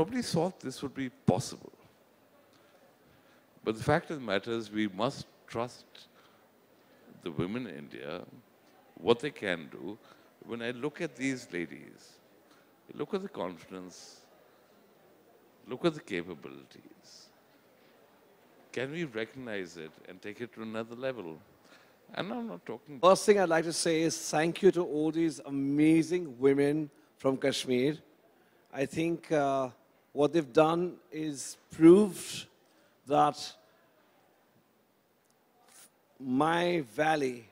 nobody thought this would be possible. But the fact of the matter is we must trust the women in India, what they can do. When I look at these ladies, look at the confidence, look at the capabilities. Can we recognize it and take it to another level? And I'm not talking... First thing I'd like to say is thank you to all these amazing women from Kashmir. I think uh, what they've done is proved that my valley,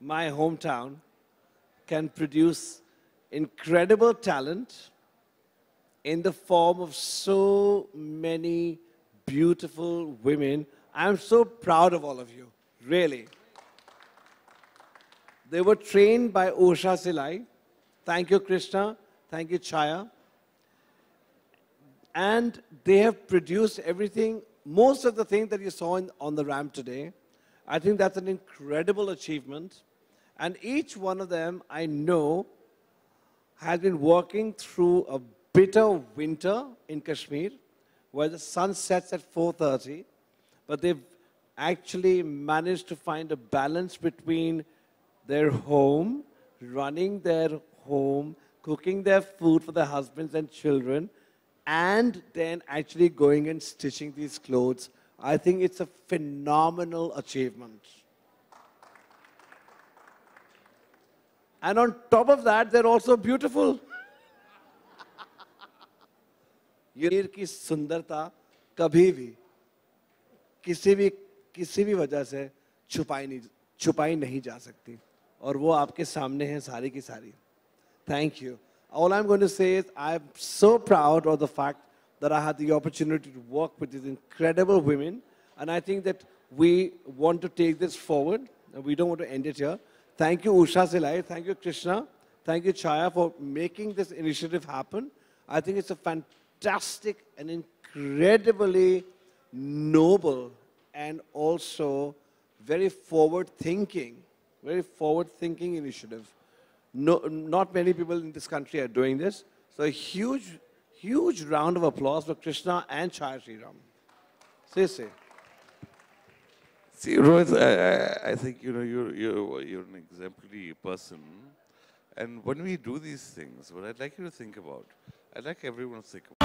my hometown, can produce incredible talent in the form of so many beautiful women. I'm so proud of all of you, really. They were trained by Osha Silai. Thank you, Krishna. Thank you, Chaya and they have produced everything, most of the things that you saw in, on the ramp today. I think that's an incredible achievement. And each one of them, I know, has been working through a bitter winter in Kashmir, where the sun sets at 4.30, but they've actually managed to find a balance between their home, running their home, cooking their food for their husbands and children, and then actually going and stitching these clothes. I think it's a phenomenal achievement. And on top of that, they're also beautiful. यूर की सुंदरता कभी भी किसी भी किसी भी वजह से छुपाई नहीं छुपाई नहीं जा सकती और वो आपके सामने है सारी की सारी thank you all I'm going to say is I'm so proud of the fact that I had the opportunity to work with these incredible women. And I think that we want to take this forward. And we don't want to end it here. Thank you, Usha Silai. Thank you, Krishna. Thank you, Chaya, for making this initiative happen. I think it's a fantastic and incredibly noble and also very forward thinking, very forward thinking initiative. No, not many people in this country are doing this. So a huge, huge round of applause for Krishna and Chai Sri Ram. Seriously. See, Rohit, I, I, think you know you're, you're you're an exemplary person, and when we do these things, what I'd like you to think about, I'd like everyone to think about.